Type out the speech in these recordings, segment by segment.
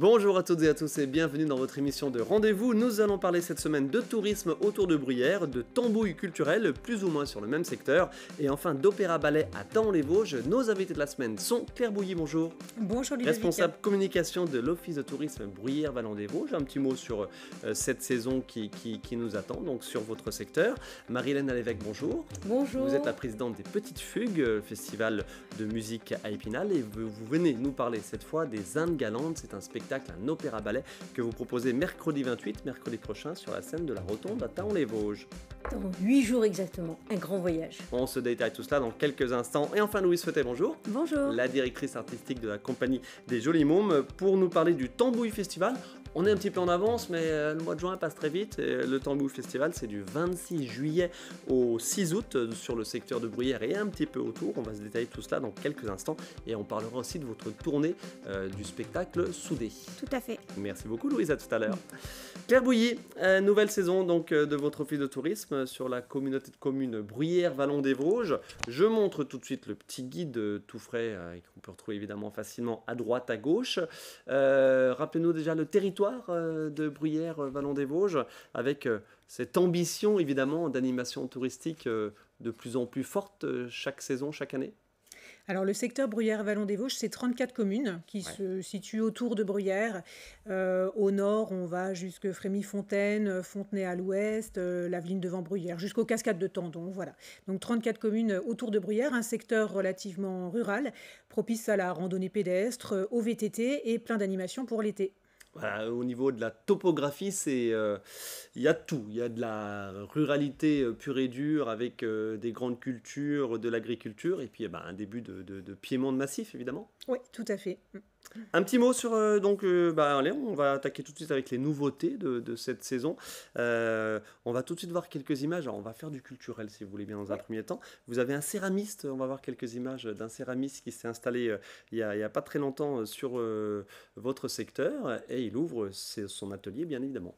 Bonjour à toutes et à tous et bienvenue dans votre émission de rendez-vous. Nous allons parler cette semaine de tourisme autour de Bruyères, de tambouilles culturelles plus ou moins sur le même secteur, et enfin d'opéra-ballet à Temps-les-Vosges. Nos invités de la semaine sont Claire Bouilly, bonjour. Bonjour Responsable communication de l'Office de tourisme Bruyères-Vallon-des-Vosges. Un petit mot sur euh, cette saison qui, qui, nous attend, donc sur votre secteur. Marilène Alévèque, bonjour. Bonjour. Vous êtes la présidente des Petites Fugues, festival de musique à Épinal, et vous, vous venez nous parler cette fois des Indes galantes. C'est un spectacle un opéra-ballet que vous proposez mercredi 28, mercredi prochain, sur la scène de la Rotonde à Taon-les-Vosges. Dans 8 jours exactement, un grand voyage. On se détaille tout cela dans quelques instants. Et enfin, Louise Fauté, bonjour. Bonjour. La directrice artistique de la compagnie des Jolis Mômes, pour nous parler du Tambouille Festival. On est un petit peu en avance, mais euh, le mois de juin passe très vite. le Tambou Festival, c'est du 26 juillet au 6 août sur le secteur de Bruyère et un petit peu autour. On va se détailler tout cela dans quelques instants et on parlera aussi de votre tournée euh, du spectacle Soudé. Tout à fait. Merci beaucoup, Louise. À tout à l'heure. Claire Bouilly, euh, nouvelle saison donc de votre office de tourisme sur la communauté de communes Bruyère vallon des vosges Je montre tout de suite le petit guide tout frais qu'on peut retrouver évidemment facilement à droite, à gauche. Rappelez-nous déjà le territoire euh, de Bruyères-Vallon-des-Vosges, euh, avec euh, cette ambition évidemment d'animation touristique de plus en plus forte chaque saison, chaque année alors le secteur Bruyères-Vallon-des-Vosges, c'est 34 communes qui se situent autour de Bruyères. au nord, on va jusque Frémy-Fontaine, Fontenay à l'ouest, la Laveline devant Bruyères, jusqu'aux Cascades de Tandon, Voilà. Donc 34 communes autour de Bruyères, un secteur relativement rural, propice à la randonnée pédestre, au VTT et plein d'animations pour l'été. Euh, au niveau de la topographie, c'est euh, il y a tout. Il y a de la ruralité euh, pure et dure avec des grandes cultures, de l'agriculture et puis eh ben, un début de, de, de, piémont de massif évidemment. Oui, tout à fait. Mm. Un petit mot sur euh, donc euh, bah, allez, on va attaquer tout de suite avec les nouveautés de, cette saison. Euh, on va tout de suite voir quelques images. on va faire du culturel si vous voulez bien dans un premier temps. Vous avez un céramiste. On va voir quelques images d'un céramiste qui s'est installé il n'y a, pas très longtemps sur votre secteur et il ouvre son atelier bien évidemment.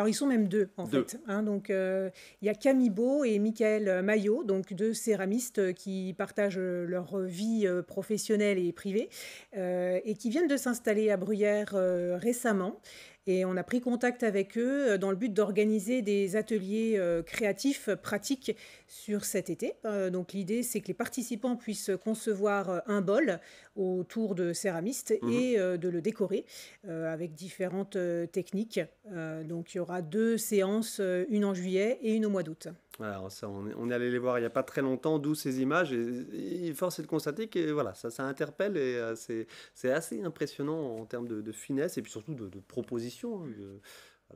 Alors ils sont même deux en fait. Hein, donc euh, il y a Camille Beau et Michael Maillot, donc deux céramistes qui partagent euh, leur vie euh, professionnelle et privée et qui viennent de s'installer à Bruyères récemment. Et on a pris contact avec eux euh, dans le but d'organiser des ateliers euh, créatifs euh, pratiques sur cet été. donc l'idée, c'est que les participants puissent concevoir un bol autour de céramistes mhm. et de le décorer avec différentes techniques. donc il y aura deux séances, une en juillet et une au mois d'août on, est, allé les voir il n'y a pas très longtemps, d'où ces images, et, et, force est de constater que voilà, ça, ça interpelle et euh, c'est assez impressionnant en termes de, finesse et puis surtout de, de proposition.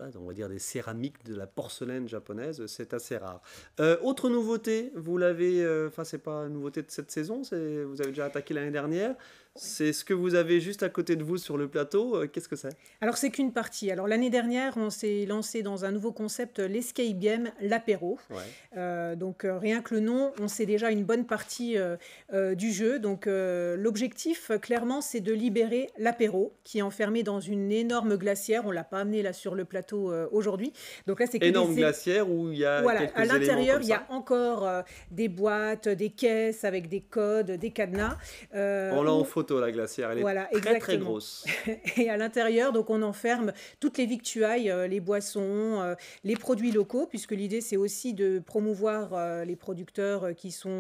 Hein, on va dire des céramiques de la porcelaine japonaise, c'est assez rare. Euh, autre nouveauté, vous l'avez, euh, enfin c'est pas une nouveauté de cette saison, vous avez déjà attaqué l'année dernière, c'est ce que vous avez juste à côté de vous sur le plateau. Euh, qu'est-ce que c'est Alors, c'est qu'une partie. Alors, l'année dernière, on s'est lancé dans un nouveau concept, euh, l'escape game, l'apéro. Euh, donc, rien que le nom, on sait déjà une bonne partie du jeu. Donc, l'objectif, clairement, c'est de libérer l'apéro qui est enfermé dans une énorme glacière. On l'a pas amené là sur le plateau aujourd'hui. Donc, là, c'est Énorme glacière où il y a. Voilà, à l'intérieur, il y a encore des boîtes, des caisses avec des codes, des cadenas. on la glacière. Elle est très, très grosse. Et à l'intérieur, donc, on enferme toutes les victuailles, euh, les boissons, euh, les produits locaux, puisque l'idée, c'est aussi de promouvoir euh, les producteurs qui sont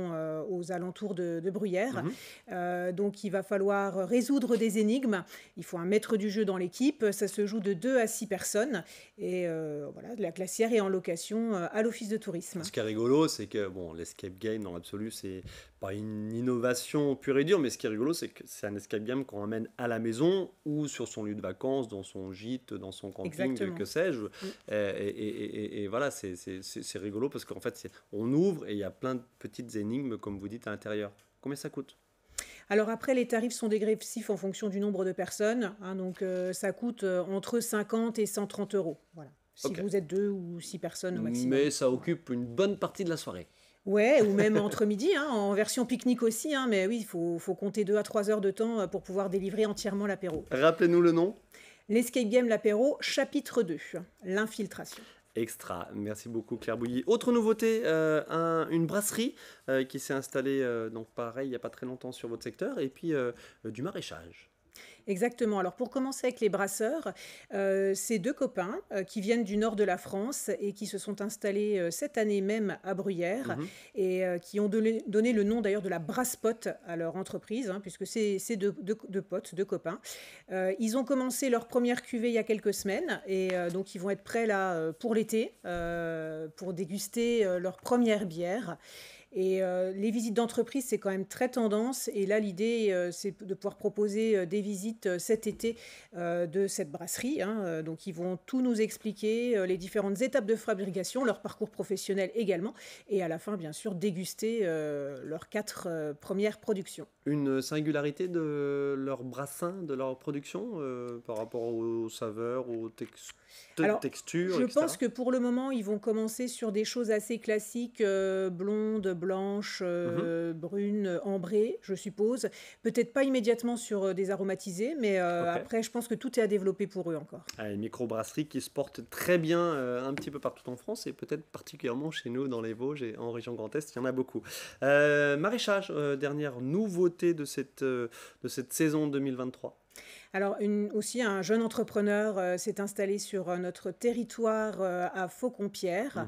aux alentours de, Bruyères. Mhm. donc, il va falloir résoudre des énigmes. Il faut un maître du jeu dans l'équipe. Ça se joue de 2 à 6 personnes. Et voilà, la glacière est en location à l'Office de tourisme. Ce qui est rigolo, c'est que bon, l'escape game, dans l'absolu, c'est pas une innovation pure et dure, mais ce qui est rigolo, c'est que c'est un escape game qu'on amène à la maison ou sur son lieu de vacances, dans son gîte, dans son camping, que sais-je. Mm. Euh, et, voilà, c'est rigolo parce qu'en fait, on ouvre et il y a plein de petites énigmes, comme vous dites, à l'intérieur. Combien ça coûte alors après, les tarifs sont dégressifs en fonction du nombre de personnes. Hein, donc euh, ça coûte euh, entre 50 et 130 euros. Voilà. Si vous êtes deux ou six personnes au maximum. Mais ça occupe une bonne partie de la soirée. Ouais, ou même entre midi, hein, en version pique-nique aussi. Hein, mais oui, il faut, compter 2 à 3 heures de temps euh, pour pouvoir délivrer entièrement l'apéro. Rappelez-nous le nom L'Escape Game L'apéro, chapitre 2, l'infiltration. Extra. Merci beaucoup Claire Bouilly. Autre nouveauté, euh, une brasserie euh, qui s'est installée, donc pareil, il n'y a pas très longtemps sur votre secteur, et puis du maraîchage. Exactement. Alors pour commencer avec les brasseurs, euh, ces deux copains euh, qui viennent du nord de la France et qui se sont installés euh, cette année même à Bruyères mhm. et qui ont donné, le nom d'ailleurs de la Brasse-Pote à leur entreprise, hein, puisque c'est ces deux, potes, deux copains. ils ont commencé leur première cuvée il y a quelques semaines et donc ils vont être prêts là pour l'été pour déguster leur première bière. Et euh, les visites d'entreprise, c'est quand même très tendance. Et là, l'idée, euh, c'est de pouvoir proposer euh, des visites cet été de cette brasserie. Hein, donc, ils vont tout nous expliquer, les différentes étapes de fabrication, leur parcours professionnel également. Et à la fin, bien sûr, déguster leurs quatre premières productions. Une singularité de leur brassin, de leur production par rapport aux saveurs, aux textures alors, texture. Je pense que pour le moment, ils vont commencer sur des choses assez classiques, euh, blondes, blanches, euh, mhm. brunes, ambrées, je suppose. Peut-être pas immédiatement sur euh, des aromatisés, mais après, je pense que tout est à développer pour eux encore. une ah, microbrasserie qui se porte très bien un petit peu partout en France et peut-être particulièrement chez nous dans les Vosges et en région Grand Est, il y en a beaucoup. maraîchage, dernière nouveauté de cette, de cette saison 2023. Alors aussi, un jeune entrepreneur euh, s'est installé sur euh, notre territoire euh, à Fauconpierre.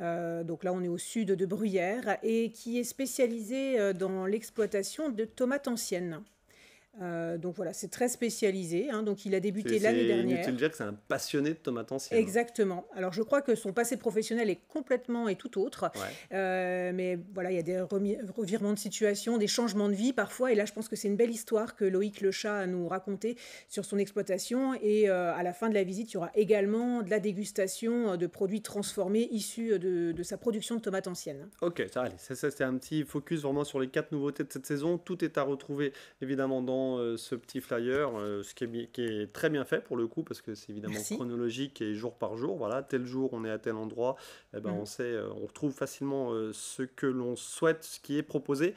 Mhm. donc là, on est au sud de Bruyères et qui est spécialisé dans l'exploitation de tomates anciennes. Euh, donc voilà, c'est très spécialisé. Hein. donc il a débuté l'année dernière. Inutile dire que c'est un passionné de tomates anciennes. Hein. Exactement. Alors je crois que son passé professionnel est complètement et tout autre. Euh, mais voilà, il y a des revirements de situation, des changements de vie parfois. Et là, je pense que c'est une belle histoire que Loïc Le Chat a nous raconté sur son exploitation. Et euh, à la fin de la visite, il y aura également de la dégustation de produits transformés issus de, sa production de tomates anciennes. Ok, ça, allez, ça, ça c'était un petit focus vraiment sur les quatre nouveautés de cette saison. Tout est à retrouver évidemment dans euh, ce petit flyer, euh, ce qui est, très bien fait pour le coup, parce que c'est évidemment chronologique et jour par jour. Voilà, tel jour on est à tel endroit, eh ben, mm. on sait, euh, on retrouve facilement ce que l'on souhaite, ce qui est proposé.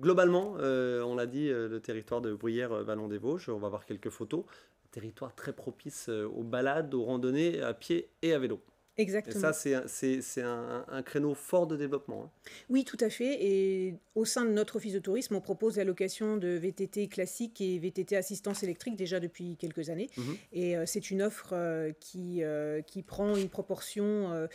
Globalement, on l'a dit, le territoire de Bruyères-Vallon-des-Vosges, on va voir quelques photos, territoire très propice aux balades, aux randonnées à pied et à vélo. Exactement. Et ça, c'est un, créneau fort de développement. Hein. Oui, tout à fait. Et au sein de notre office de tourisme, on propose la location de VTT classique et VTT assistance électrique déjà depuis quelques années. Mhm. Et euh, c'est une offre euh, euh, qui, prend une proportion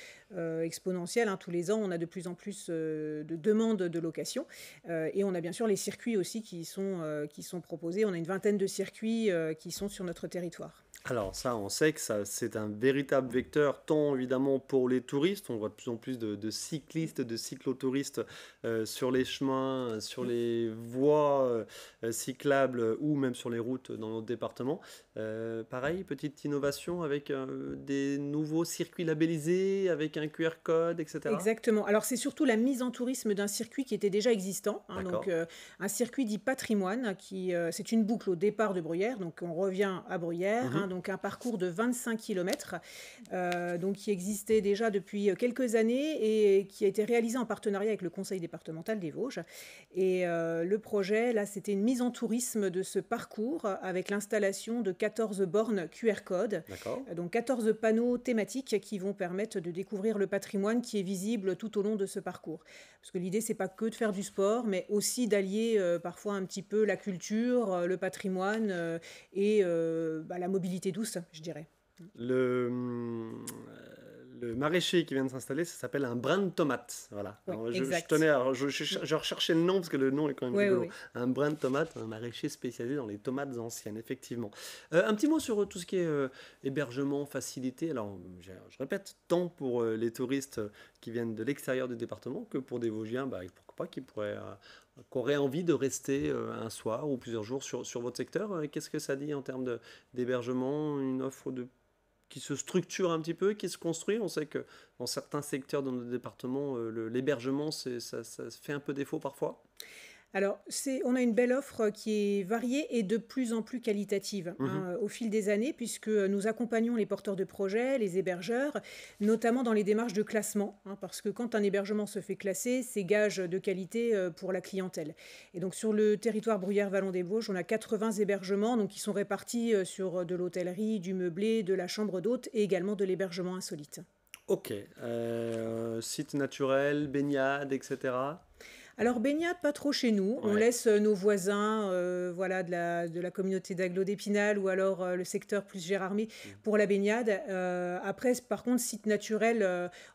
exponentielle. Hein. Tous les ans, on a de plus en plus de demandes de location. et on a bien sûr les circuits aussi qui sont proposés. On a une vingtaine de circuits qui sont sur notre territoire. Alors ça, on sait que c'est un véritable vecteur, tant évidemment pour les touristes, on voit de plus en plus de, cyclistes, de cyclotouristes euh, sur les chemins, euh, sur les voies euh, cyclables ou même sur les routes dans notre département, euh, pareil, petite innovation avec euh, des nouveaux circuits labellisés, avec un QR code, etc. Exactement. Alors c'est surtout la mise en tourisme d'un circuit qui était déjà existant. Hein, donc euh, un circuit dit patrimoine, qui c'est une boucle au départ de Bruyères, donc on revient à Bruyères, mhm. hein, donc un parcours de 25 km, donc qui existait déjà depuis quelques années et qui a été réalisé en partenariat avec le Conseil départemental des Vosges. Et le projet, là, c'était une mise en tourisme de ce parcours avec l'installation de 14 bornes QR code. Euh, donc 14 panneaux thématiques qui vont permettre de découvrir le patrimoine qui est visible tout au long de ce parcours. Parce que l'idée, c'est pas que de faire du sport, mais aussi d'allier euh, parfois un petit peu la culture, euh, le patrimoine et bah, la mobilité douce, je dirais. Le, le maraîcher qui vient de s'installer, ça s'appelle un brin de tomate. Voilà. je, je, tenais, je, recherchais le nom parce que le nom est quand même Un brin de tomate, un maraîcher spécialisé dans les tomates anciennes, effectivement. Euh, un petit mot sur euh, tout ce qui est euh, hébergement, facilité. Alors, je, répète, tant pour les touristes qui viennent de l'extérieur du département que pour des Vosgiens, bah, pourquoi pas, qui pourraient envie de rester un soir ou plusieurs jours sur, sur votre secteur. Qu'est-ce que ça dit en termes d'hébergement, une offre de qui se structure un petit peu, qui se construit. On sait que dans certains secteurs de notre département, euh, l'hébergement, ça, ça fait un peu défaut parfois. Alors, on a une belle offre qui est variée et de plus en plus qualitative hein, mhm. au fil des années, puisque nous accompagnons les porteurs de projets, les hébergeurs, notamment dans les démarches de classement, hein, parce que quand un hébergement se fait classer, c'est gage de qualité euh, pour la clientèle. Et donc, sur le territoire bruyère vallon des vosges on a 80 hébergements donc, qui sont répartis euh, sur euh, de l'hôtellerie, du meublé, de la chambre d'hôte et également de l'hébergement insolite. Ok, euh, site naturel, baignade, etc. Alors baignade, pas trop chez nous. On laisse euh, nos voisins, euh, voilà, de la, communauté d'Aglo d'Épinal ou alors euh, le secteur plus Gérardmer mmh. pour la baignade. après, par contre, site naturel,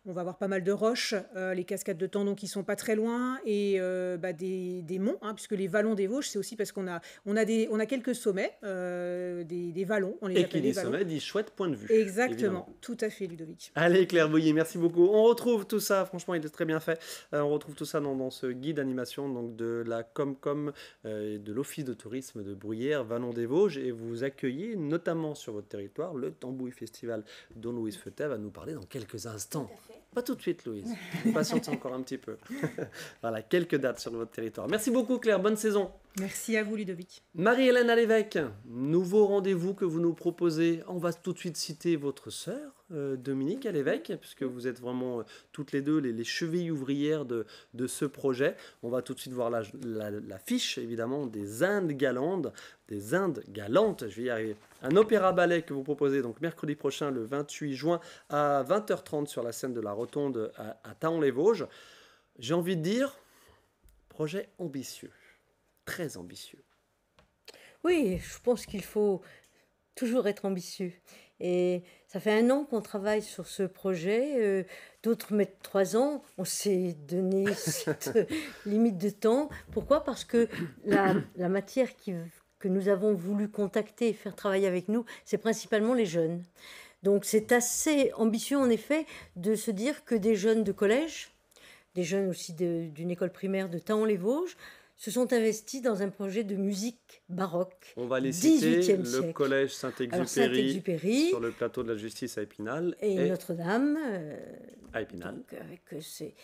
on va avoir pas mal de roches, les cascades de tendons qui sont pas très loin et bah, des, monts, hein, puisque les vallons des Vosges, c'est aussi parce qu'on a, on a des, on a quelques sommets, des, des, vallons, on les et des sommets, des chouettes points de vue. Exactement, tout à fait, Ludovic. Allez, Claire Boyer, merci beaucoup. On retrouve tout ça. Franchement, il est très bien fait. on retrouve tout ça dans, dans guide animation donc de la Comcom euh, et de l'Office de tourisme de Bruyères, Vallon des Vosges, et vous accueillez notamment sur votre territoire le Tambouille Festival dont Louise Feutet va nous parler dans quelques instants. Pas tout de suite, Louise. Patientez encore un petit peu. voilà, quelques dates sur votre territoire. Merci beaucoup, Claire. Bonne saison. Merci à vous, Ludovic. Marie-Hélène à l'évêque, nouveau rendez-vous que vous nous proposez. On va tout de suite citer votre sœur, euh, Dominique à l'évêque, puisque vous êtes vraiment euh, toutes les deux les, chevilles ouvrières de, ce projet. On va tout de suite voir la, la fiche, évidemment, des Indes galantes. Des Indes galantes, je vais y arriver un opéra-ballet que vous proposez donc mercredi prochain, le 28 juin, à 20h30 sur la scène de la Rotonde à, à Taon-les-Vosges. J'ai envie de dire, projet ambitieux, très ambitieux. Oui, je pense qu'il faut toujours être ambitieux. Et ça fait un an qu'on travaille sur ce projet. Euh, d'autres mettent trois ans. On s'est donné cette limite de temps. Pourquoi Parce que la matière qui, nous avons voulu contacter et faire travailler avec nous, c'est principalement les jeunes. Donc c'est assez ambitieux en effet de se dire que des jeunes de collège, des jeunes aussi d'une école primaire de Taon-les-Vosges, se sont investis dans un projet de musique baroque. On va les le collège Saint-Exupéry, sur le plateau de la justice à Épinal. Et, Notre-Dame. Euh, à Épinal. Donc avec euh, ces,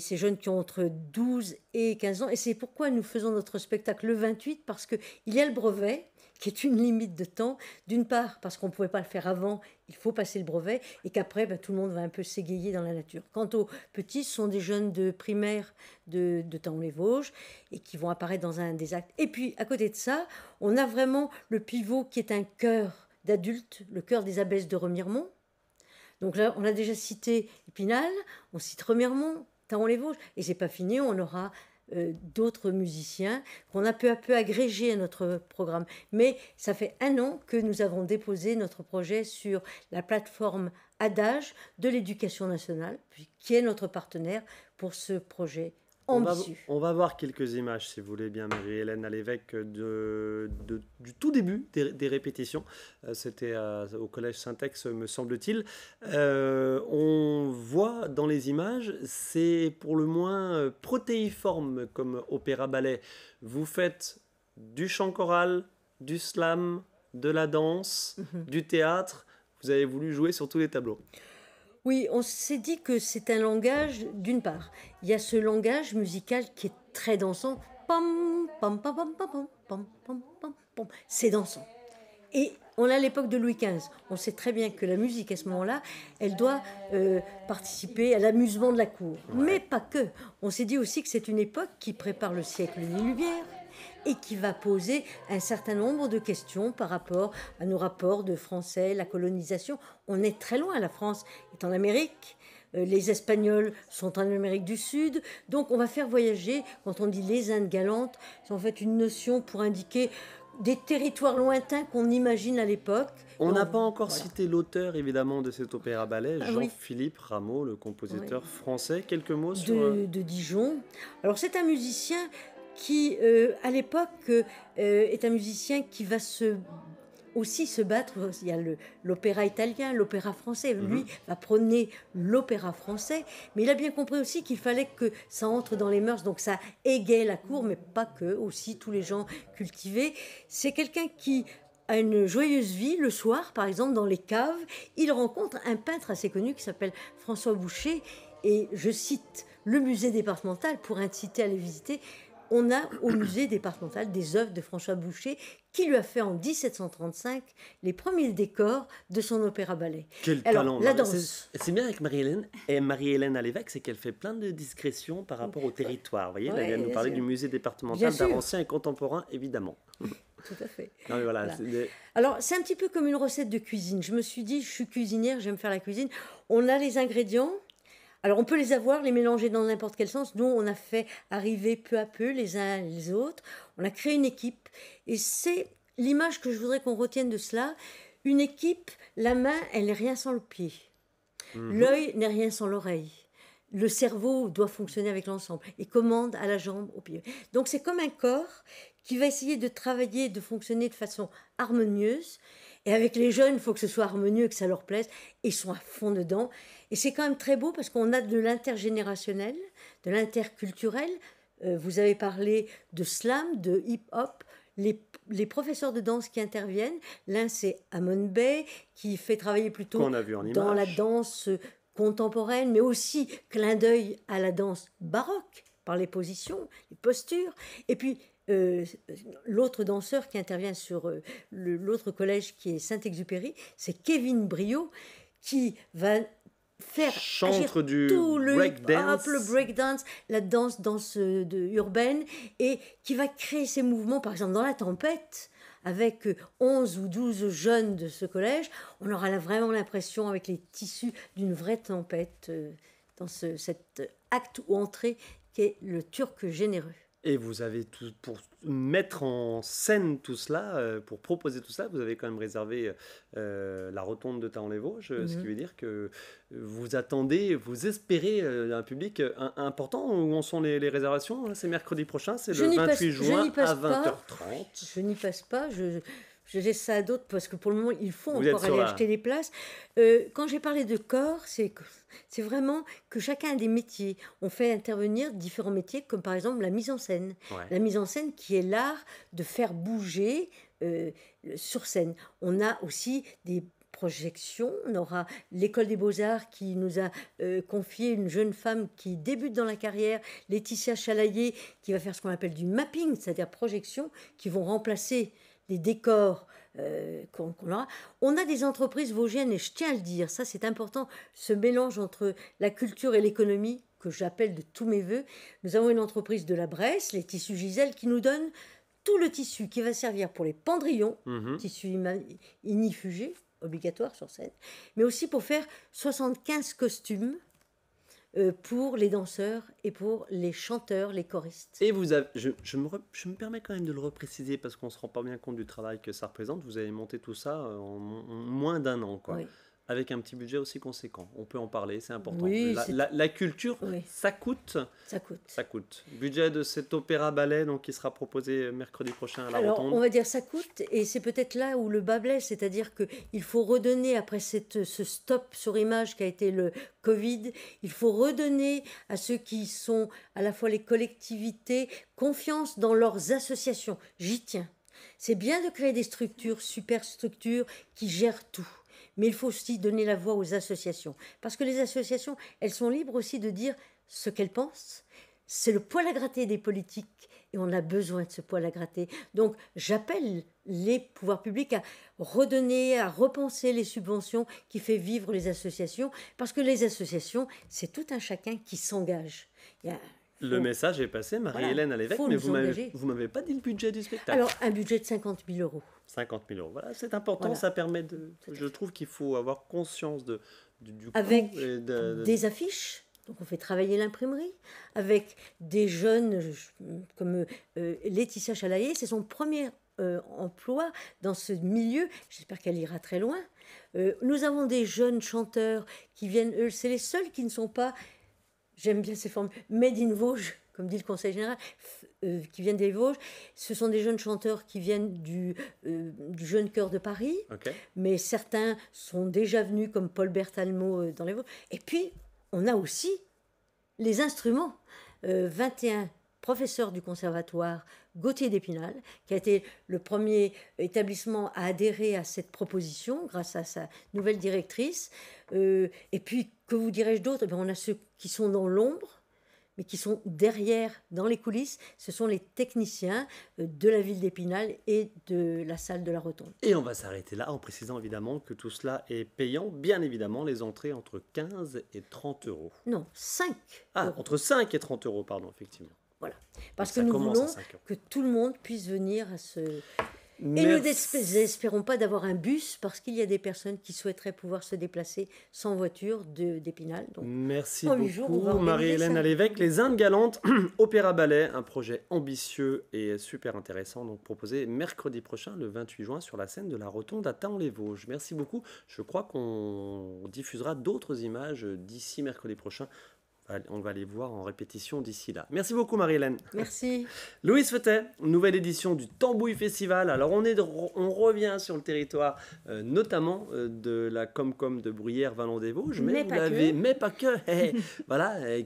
ces, jeunes qui ont entre 12 et 15 ans. Et c'est pourquoi nous faisons notre spectacle le 28, parce qu'il y a le brevet, qui est une limite de temps, d'une part parce qu'on ne pouvait pas le faire avant, il faut passer le brevet, et qu'après, bah, tout le monde va un peu s'égayer dans la nature. Quant aux petits, ce sont des jeunes de primaire de, de Temps-les-Vosges, et qui vont apparaître dans un des actes. Et puis, à côté de ça, on a vraiment le pivot qui est un cœur d'adultes, le cœur des abbesses de Remiremont. Donc là, on a déjà cité Épinal, on cite Remiremont, Taon-les-Vosges, et c'est pas fini, on aura euh, d'autres musiciens qu'on a peu à peu agrégé à notre programme. Mais ça fait un an que nous avons déposé notre projet sur la plateforme Adage de l'éducation nationale, qui est notre partenaire pour ce projet on va, voir quelques images, si vous voulez bien, Marie-Hélène à l'évêque, du tout début des, répétitions. Euh, c'était au Collège Saint-Ex, me semble-t-il. Euh, on voit dans les images, c'est pour le moins euh, protéiforme comme opéra-ballet. Vous faites du chant choral, du slam, de la danse, mhm. du théâtre. Vous avez voulu jouer sur tous les tableaux. Oui, on s'est dit que c'est un langage, d'une part, il y a ce langage musical qui est très dansant. Pam, pam, pam, pam, pam, pam, pam, pam, C'est dansant. Et on a l'époque de Louis XV. On sait très bien que la musique, à ce moment-là, elle doit euh, participer à l'amusement de la cour. Mais pas que. On s'est dit aussi que c'est une époque qui prépare le siècle des Lumières, et qui va poser un certain nombre de questions par rapport à nos rapports de Français, la colonisation. On est très loin, la France est en Amérique. Euh, les Espagnols sont en Amérique du Sud, donc on va faire voyager, quand on dit les Indes galantes, c'est en fait une notion pour indiquer des territoires lointains qu'on imagine à l'époque. On n'a pas encore cité l'auteur évidemment de cet opéra ballet, ah Jean-Philippe Rameau, le compositeur français. Quelques mots sur de, euh, de Dijon. Alors c'est un musicien qui, euh, à l'époque, euh, est un musicien qui va se aussi se battre. Il y a l'opéra italien, l'opéra français. Mhm. Lui va prôner l'opéra français, mais il a bien compris aussi qu'il fallait que ça entre dans les mœurs, donc ça égaye la cour, mais pas que, aussi tous les gens cultivés. C'est quelqu'un qui a une joyeuse vie. Le soir, par exemple, dans les caves, il rencontre un peintre assez connu qui s'appelle François Boucher, et je cite le musée départemental pour inciter à les visiter on a au musée départemental des œuvres de François Boucher qui lui a fait en 1735 les premiers décors de son opéra-ballet. Quel talent La danse. C'est bien avec Marie-Hélène. Et Marie-Hélène à l'évêque, c'est qu'elle fait plein de discrétion par rapport au territoire. Vous voyez, elle vient nous parler du musée départemental d'art ancien et contemporain, évidemment. Tout à fait. Alors, c'est un petit peu comme une recette de cuisine. Je me suis dit, je suis cuisinière, j'aime faire la cuisine. On a les ingrédients, alors on peut les avoir, les mélanger dans n'importe quel sens. Nous, on a fait arriver peu à peu les uns les autres. On a créé une équipe. Et c'est l'image que je voudrais qu'on retienne de cela. Une équipe, la main, elle n'est rien sans le pied. Mhm. L'œil n'est rien sans l'oreille. Le cerveau doit fonctionner avec l'ensemble et commande à la jambe, au pied. Donc c'est comme un corps qui va essayer de travailler, de fonctionner de façon harmonieuse. Et avec les jeunes, il faut que ce soit harmonieux, que ça leur plaise. Ils sont à fond dedans. Et c'est quand même très beau parce qu'on a de l'intergénérationnel, de l'interculturel. Euh, vous avez parlé de slam, de hip-hop. Les, professeurs de danse qui interviennent, l'un c'est Amon Bay qui fait travailler plutôt dans la danse contemporaine, mais aussi clin d'œil à la danse baroque par les positions, les postures. Et puis euh, l'autre danseur qui intervient sur euh, l'autre collège qui est Saint-Exupéry, c'est Kevin Brio qui va faire chantre du tout le breakdance, le la danse euh, de, urbaine et qui va créer ces mouvements par exemple dans la tempête avec 11 euh, ou 12 jeunes de ce collège, on aura vraiment l'impression avec les tissus d'une vraie tempête euh, dans cet acte ou entrée qu'est le turc généreux. Et vous avez tout pour mettre en scène tout cela, euh, pour proposer tout ça, vous avez quand même réservé euh, euh, la rotonde de Taon-les-Vosges, ce mhm. qui veut dire que vous attendez, vous espérez un public important. Où en sont les, réservations hein C'est mercredi prochain, c'est le 28 juin à 20h30. je n'y passe pas, je, je laisse ça à d'autres parce que pour le moment, il faut encore aller acheter des places. Euh, quand j'ai parlé de corps, c'est c'est vraiment que chacun a des métiers. On fait intervenir différents métiers, comme par exemple la mise en scène. La mise en scène qui est l'art de faire bouger euh, sur scène. On a aussi des projections. On aura l'école des beaux-arts qui nous a euh, confié une jeune femme qui débute dans la carrière, Laetitia Chalaillé, qui va faire ce qu'on appelle du mapping, c'est-à-dire projection, qui vont remplacer des décors euh, qu'on aura. On a des entreprises vosgiennes, et je tiens à le dire, ça c'est important, ce mélange entre la culture et l'économie que j'appelle de tous mes voeux. Nous avons une entreprise de la Bresse, les tissus Gisèle, qui nous donne tout le tissu qui va servir pour les pendrillons, mhm. tissu inifugé, obligatoire sur scène, mais aussi pour faire 75 costumes euh, pour les danseurs et pour les chanteurs, les choristes. Et vous je, me, permets quand même de le repréciser parce qu'on ne se rend pas bien compte du travail que ça représente. Vous avez monté tout ça euh, en, moins d'un an. Quoi avec un petit budget aussi conséquent. On peut en parler, c'est important. la, culture, ça coûte. Ça coûte. Ça coûte. Budget de cet opéra ballet donc qui sera proposé mercredi prochain à la Alors, On va dire ça coûte, et c'est peut-être là où le bas blesse, c'est-à-dire que il faut redonner après cette, ce stop sur image qui a été le Covid, il faut redonner à ceux qui sont à la fois les collectivités confiance dans leurs associations. J'y tiens. C'est bien de créer des structures, super structures qui gèrent tout mais il faut aussi donner la voix aux associations. Parce que les associations, elles sont libres aussi de dire ce qu'elles pensent. C'est le poil à gratter des politiques et on a besoin de ce poil à gratter. Donc j'appelle les pouvoirs publics à redonner, à repenser les subventions qui fait vivre les associations, parce que les associations, c'est tout un chacun qui s'engage. le message est passé, Marie-Hélène à l'évêque, mais vous m'avez pas dit le budget du spectacle. Alors, un budget de 50 000 euros. 50 000 euros. Voilà, c'est important, ça permet de... Je trouve qu'il faut avoir conscience de, du, Avec des affiches donc on fait travailler l'imprimerie avec des jeunes comme euh, Laetitia Chalaillé, c'est son premier euh, emploi dans ce milieu. J'espère qu'elle ira très loin. Euh, nous avons des jeunes chanteurs qui viennent, eux, c'est les seuls qui ne sont pas, j'aime bien ces formes, made in Vosges comme dit le Conseil général, euh, qui viennent des Vosges. Ce sont des jeunes chanteurs qui viennent du, euh, Jeune Chœur de Paris, mais certains sont déjà venus, comme Paul Bertalmo euh, dans les Vosges. Et puis, on a aussi les instruments. 21 professeurs du conservatoire Gauthier d'Épinal, qui a été le premier établissement à adhérer à cette proposition grâce à sa nouvelle directrice. et puis, que vous dirais-je d'autre eh On a ceux qui sont dans l'ombre, mais qui sont derrière, dans les coulisses, ce sont les techniciens euh, de la ville d'Épinal et de la salle de la Rotonde. Et on va s'arrêter là en précisant évidemment que tout cela est payant. Bien évidemment, les entrées entre 15 et 30 euros. Non, 5. Ah, entre 5 et 30 euros, pardon, effectivement. Voilà. Parce que nous voulons que tout le monde puisse venir à ce, et nous n'espérons pas d'avoir un bus parce qu'il y a des personnes qui souhaiteraient pouvoir se déplacer sans voiture d'Épinal. Merci beaucoup Marie-Hélène à l'évêque, Les Indes Galantes, Opéra Ballet, un projet ambitieux et super intéressant donc proposé mercredi prochain le 28 juin sur la scène de la Rotonde à Taon-les-Vosges. Merci beaucoup. Je crois qu'on diffusera d'autres images d'ici mercredi prochain on va les voir en répétition d'ici là. Merci beaucoup Marie-Hélène. Merci. Louis Fetet, nouvelle édition du Tambouille Festival. Alors on, est on revient sur le territoire euh, notamment euh, de la Comcom de Bruyères Vallon des Vosges, mais, mais, pas que. Eh, voilà, eh,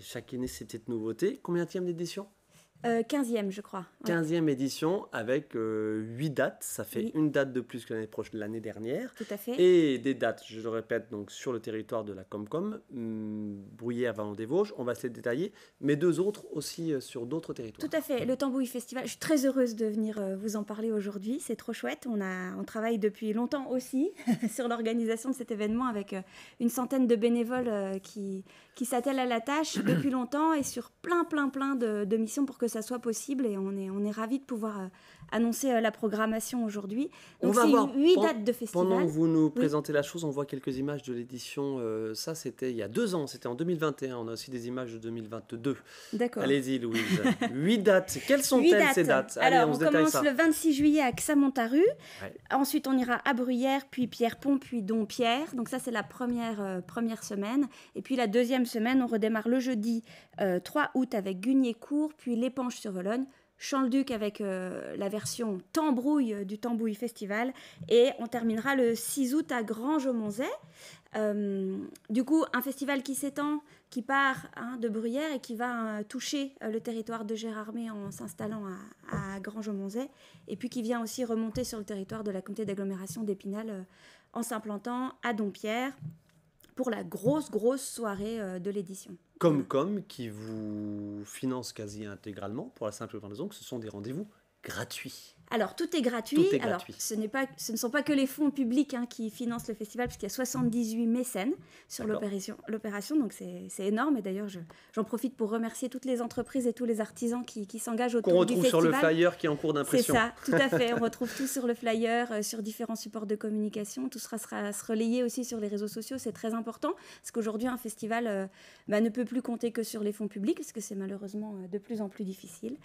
chaque année c'est peut-être nouveauté. Combien d'édition 15e, euh, je crois. 15e édition avec euh, huit 8 dates. Ça fait une date de plus que l'année, prochaine l'année dernière. Tout à fait. Et des dates, je le répète, donc sur le territoire de la Comcom, Brouillère, hmm, Bruyères, Vallon des On va se les détailler. Mais deux autres aussi euh, sur d'autres territoires. Tout à fait. Le Tambouille Festival. Je suis très heureuse de venir vous en parler aujourd'hui. C'est trop chouette. On, a, on travaille depuis longtemps aussi sur l'organisation de cet événement avec une centaine de bénévoles qui, qui s'attellent à la tâche depuis longtemps et sur plein, plein, plein de, de missions pour que ça soit possible et on est, on est ravis de pouvoir euh, annoncer euh, la programmation aujourd'hui. Donc, c'est huit dates de festival. Pendant que vous nous présentez la chose, on voit quelques images de l'édition. Euh, ça, c'était il y a deux ans, c'était en 2021. On a aussi des images de 2022. D'accord. Allez-y, Louise. huit dates. Quelles sont-elles ces dates Allez, Alors, on, commence le 26 juillet à Xamontaru. Ensuite, on ira à Bruyères, puis Pierrepont, puis Dompierre. Donc, ça, c'est la première, première semaine. Et puis, la deuxième semaine, on redémarre le jeudi 3 août avec Gugnécourt, puis Les sur Vologne, Champ-le-Duc avec euh, la version tambouille euh, du Tambouille Festival. Et on terminera le 6 août à Grange-Monzay. Euh, du coup, un festival qui s'étend, qui part hein, de Bruyères et qui va toucher le territoire de Gérardmer en s'installant à, à Grange-Monzay. Et puis qui vient aussi remonter sur le territoire de la comté d'agglomération d'Épinal en s'implantant à Dompierre pour la grosse, grosse soirée de l'édition. Comcom qui vous finance quasi intégralement pour la simple raison que ce sont des rendez-vous gratuits. Alors, tout est gratuit. Alors, ce Ce, pas, ce, ne sont pas que les fonds publics hein, qui financent le festival, puisqu'il y a 78 mécènes sur l'opération. Donc, c'est énorme. Et d'ailleurs, j'en profite pour remercier toutes les entreprises et tous les artisans qui, qui s'engagent autour Qu'on festival. On retrouve sur le flyer qui est en cours d'impression. C'est ça, tout à fait. On retrouve tout sur le flyer, euh, sur différents supports de communication. Tout sera, sera, relayé aussi sur les réseaux sociaux. C'est très important, parce qu'aujourd'hui, un festival euh, bah, ne peut plus compter que sur les fonds publics, parce que c'est malheureusement euh, de plus en plus difficile.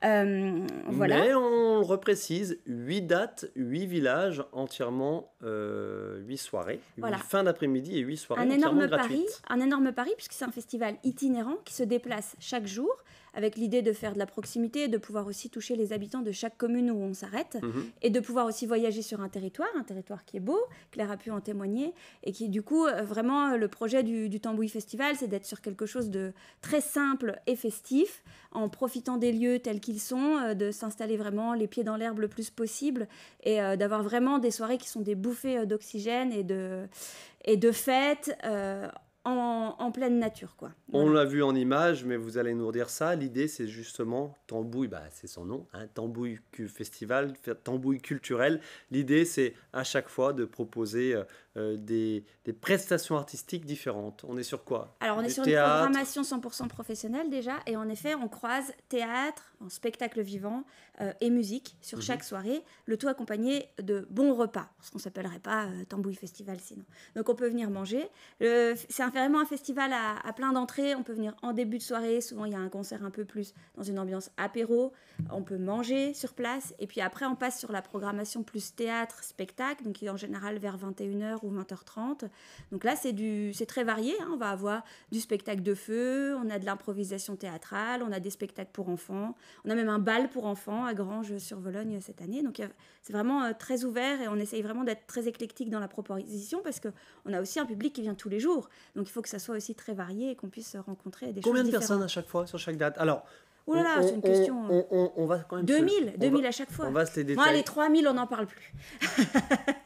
voilà. Mais on représente précise, 8 dates, 8 villages, entièrement euh, 8 soirées. 8 fins d'après-midi et 8 soirées un énorme gratuites. Paris, un énorme pari, puisque c'est un festival itinérant qui se déplace chaque jour avec l'idée de faire de la proximité, de pouvoir aussi toucher les habitants de chaque commune où on s'arrête, mhm. et de pouvoir aussi voyager sur un territoire, un territoire qui est beau, Claire a pu en témoigner, et qui du coup, euh, vraiment, euh, le projet du, du Tambouille Festival, c'est d'être sur quelque chose de très simple et festif, en profitant des lieux tels qu'ils sont, euh, de s'installer vraiment les pieds dans l'herbe le plus possible, et d'avoir vraiment des soirées qui sont des bouffées d'oxygène et de, et de fêtes en, pleine nature. quoi. On l'a vu en image, mais vous allez nous redire ça. L'idée, c'est justement Tambouille, bah, c'est son nom, hein, Tambouille Festival, Tambouille culturel. L'idée, c'est à chaque fois de proposer euh, euh, des, prestations artistiques différentes. On est sur quoi Alors, on est sur une programmation 100% professionnelle déjà, et en effet, on croise théâtre, en spectacle vivant euh, et musique sur mhm. chaque soirée, le tout accompagné de bons repas, ce qu'on ne s'appellerait pas euh, Tambouille Festival sinon. Donc, on peut venir manger. C'est vraiment un festival à, plein d'entrées. On peut venir en début de soirée, souvent il y a un concert un peu plus dans une ambiance apéro. On peut manger sur place, et puis après, on passe sur la programmation plus théâtre, spectacle, donc qui est en général vers 21h 20h30. Donc là, c'est du, c'est très varié. Hein. On va avoir du spectacle de feu, on a de l'improvisation théâtrale, on a des spectacles pour enfants, on a même un bal pour enfants à Grange sur Vologne cette année. Donc c'est vraiment euh, très ouvert et on essaye vraiment d'être très éclectique dans la proposition parce que on a aussi un public qui vient tous les jours. Donc il faut que ça soit aussi très varié et qu'on puisse rencontrer des Combien de personnes à chaque fois sur chaque date Alors Ouh là là, c'est une question. On, va 2000, 2000 à chaque fois. On va se les détailler. 3000, on n'en parle plus.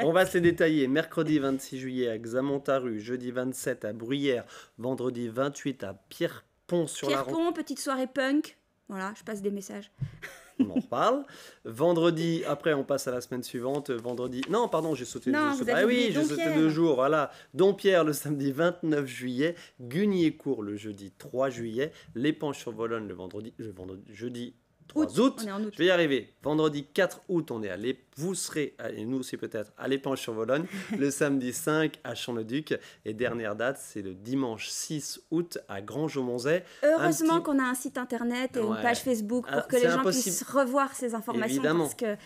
on va se les détailler. Mercredi 26 juillet à Xamontaru, jeudi 27 à Bruyère, vendredi 28 à Pierrepont sur la. la Pierrepont, petite soirée punk. Voilà, je passe des messages. on en parle. vendredi, après, on passe à la semaine suivante. Vendredi, non, pardon, j'ai sauté, non, jours. ah, oui, j'ai sauté deux jours. Voilà, Pierre, le samedi 29 juillet, Gunier-Court le jeudi 3 juillet, Les sur Volonne le vendredi, le vendredi, jeudi 3 août. Je vais y arriver. Vendredi 4 août, on est allé. Vous serez, et nous aussi peut-être, à l'Épanche-sur-Vologne. le samedi 5 à Champ-le-Duc. Et dernière date, c'est le dimanche 6 août à Grand-Jaumonzay. Heureusement qu'on a un site internet et une page Facebook pour ah, que les gens puissent revoir ces informations. Parce que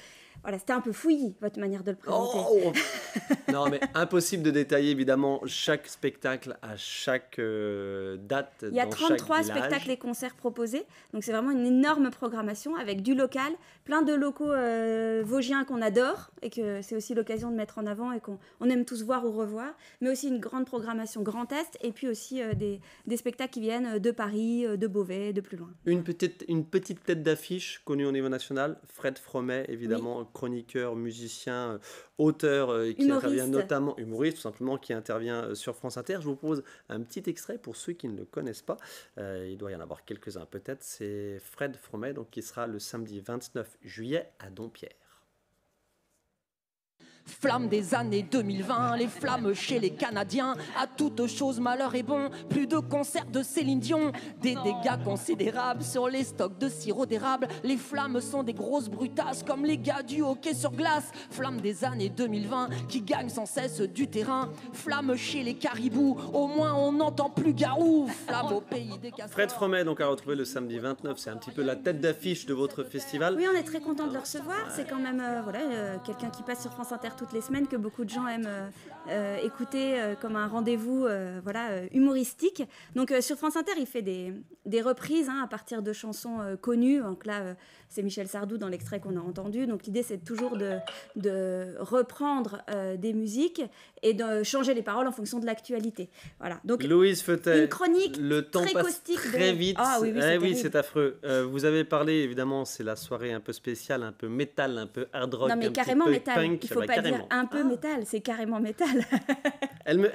voilà, c'était un peu fouillis, votre manière de le présenter. Oh, oh. non, mais impossible de détailler évidemment chaque spectacle à chaque chaque euh, date. Il y a 33 spectacles et concerts proposés, donc c'est vraiment une énorme programmation avec du local, plein de locaux euh, vosgiens qu'on adore et que c'est aussi l'occasion de mettre en avant et qu'on aime tous voir ou revoir, mais aussi une grande programmation Grand Est et puis aussi euh, des, spectacles qui viennent de Paris, de Beauvais, de plus loin. Une petite, une petite tête d'affiche connue au niveau national, Fred Fromet évidemment chroniqueur, musicien, euh, auteur euh, qui humoriste. intervient notamment, humoriste tout simplement, qui intervient euh, sur France Inter. Je vous propose un petit extrait pour ceux qui ne le connaissent pas. il doit y en avoir quelques-uns peut-être. C'est Fred Fromet, donc, qui sera le samedi 29 juillet à Dompierre. Flamme des années 2020, les flammes chez les Canadiens. À toute chose, malheur et bon. Plus de concerts de Céline Dion. Des dégâts considérables sur les stocks de sirop d'érable. Les flammes sont des grosses brutasses comme les gars du hockey sur glace. Flamme des années 2020 qui gagnent sans cesse du terrain. Flamme chez les caribous. Au moins, on n'entend plus Garou. Flamme au pays des Fred Fromet, donc à retrouver le samedi 29. C'est un petit peu la tête d'affiche de votre festival. Oui, on est très content de le recevoir. C'est quand même euh, euh, quelqu'un qui passe sur France Inter toutes les semaines que beaucoup de gens aiment euh, euh, écouter euh, comme un rendez-vous voilà, humoristique. Donc sur France Inter, il fait des, reprises hein, à partir de chansons connues. Donc là, c'est Michel Sardou dans l'extrait qu'on a entendu. Donc l'idée, c'est toujours de, reprendre euh, des musiques et de changer les paroles en fonction de l'actualité. Voilà. Donc Louise Feutel, une chronique le temps très passe très vite. Ah oui, c'est eh affreux. Euh, vous avez parlé évidemment, c'est la soirée un peu spéciale, un peu métal, un peu hard rock. Non mais carrément métal. Il faut bah, pas dire un peu ah. métal, c'est carrément métal. elle me,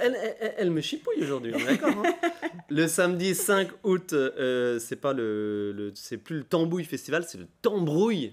elle, me chipouille aujourd'hui. D'accord. Hein. le samedi 5 août, euh, c'est pas le, c'est plus le Tambouille Festival, c'est le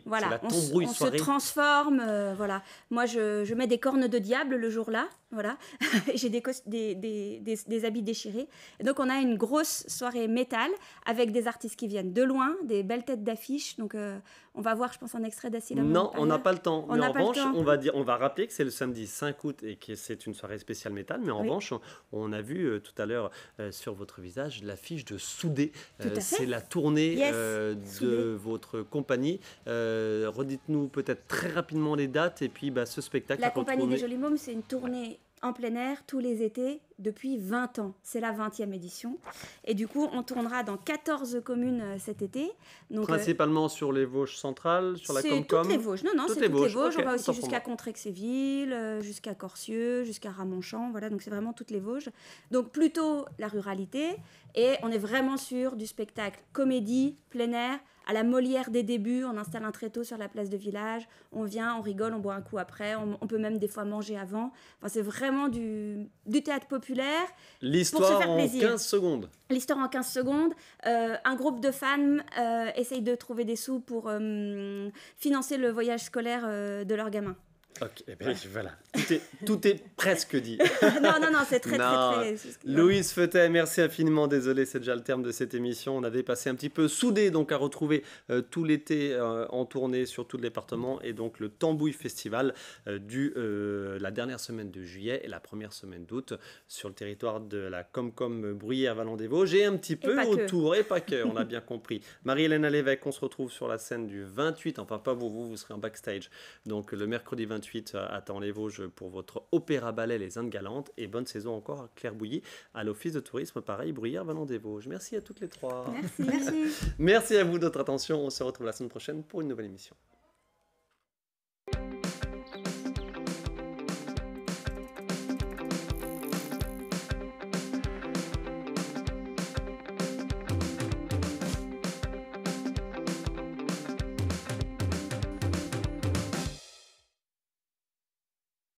voilà, on, se transforme. Euh, voilà. Moi, je, mets des cornes de diable le jour-là. Voilà. J'ai des, habits déchirés. donc, on a une grosse soirée métal avec des artistes qui viennent de loin, des belles têtes d'affiches. Donc, euh, on va voir, je pense, un extrait d'Acide Non, on n'a pas le temps. en revanche, on va, dire, on va rappeler que c'est le samedi 5 août et que c'est une soirée spéciale métal. Mais en revanche, on, a vu euh, tout à l'heure euh, sur votre visage l'affiche de Soudé. Euh, c'est la tournée de votre compagnie. Redites-nous peut-être très rapidement les dates et puis bah, ce spectacle. La compagnie des Jolis Mômes, c'est une tournée en plein air tous les étés depuis 20 ans. C'est la 20e édition. Et du coup, on tournera dans 14 communes euh, cet été. Donc, euh, Principalement sur les Vosges centrales, sur la Comcom toutes les Vosges. Non, non, c'est toutes les Vosges. on va aussi jusqu'à Contrexéville, euh, jusqu'à Corcieux, jusqu'à Ramonchamp. Voilà, donc c'est vraiment toutes les Vosges. Donc plutôt la ruralité. Et on est vraiment sûr du spectacle comédie, plein air, à la Molière des débuts, on installe un tréteau sur la place de village, on vient, on rigole, on boit un coup après, on, peut même des fois manger avant. Enfin, c'est vraiment du, théâtre populaire. L'histoire en, 15 secondes. L'histoire en 15 secondes. Euh, un groupe de femmes euh, essaye de trouver des sous pour euh, financer le voyage scolaire de leur gamin. Ok, ben, voilà. Tout est, presque dit. non, non, non, c'est très, très, très. Louise Feutet, merci infiniment. Désolé, c'est déjà le terme de cette émission. On avait passé un petit peu soudé, donc à retrouver euh, tout l'été euh, en tournée sur tout le département et donc le Tambouille Festival euh, du, la dernière semaine de juillet et la première semaine d'août sur le territoire de la Comcom Bruyère Vallon des Vosges un petit peu autour et pas que, on a bien compris. Marie-Hélène Alévèque, on se retrouve sur la scène du 28, enfin pas vous, vous, vous serez en backstage. Donc le mercredi 28 attend les Vosges pour votre opéra ballet Les Indes Galantes et bonne saison encore à Bouilly, à l'Office de Tourisme Pareil Bruyère Vallon des Vosges. Merci à toutes les trois. Merci. Merci à vous de votre attention. On se retrouve la semaine prochaine pour une nouvelle émission.